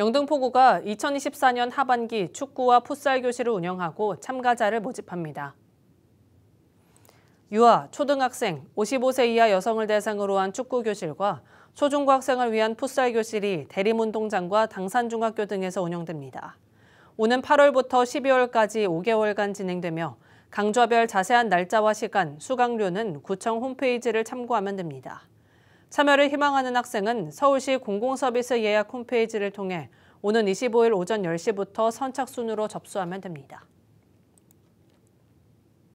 영등포구가 2024년 하반기 축구와 풋살 교실을 운영하고 참가자를 모집합니다. 유아, 초등학생, 55세 이하 여성을 대상으로 한 축구 교실과 초중고학생을 위한 풋살 교실이 대림운동장과 당산중학교 등에서 운영됩니다. 오는 8월부터 12월까지 5개월간 진행되며 강좌별 자세한 날짜와 시간, 수강료는 구청 홈페이지를 참고하면 됩니다. 참여를 희망하는 학생은 서울시 공공서비스 예약 홈페이지를 통해 오는 25일 오전 10시부터 선착순으로 접수하면 됩니다.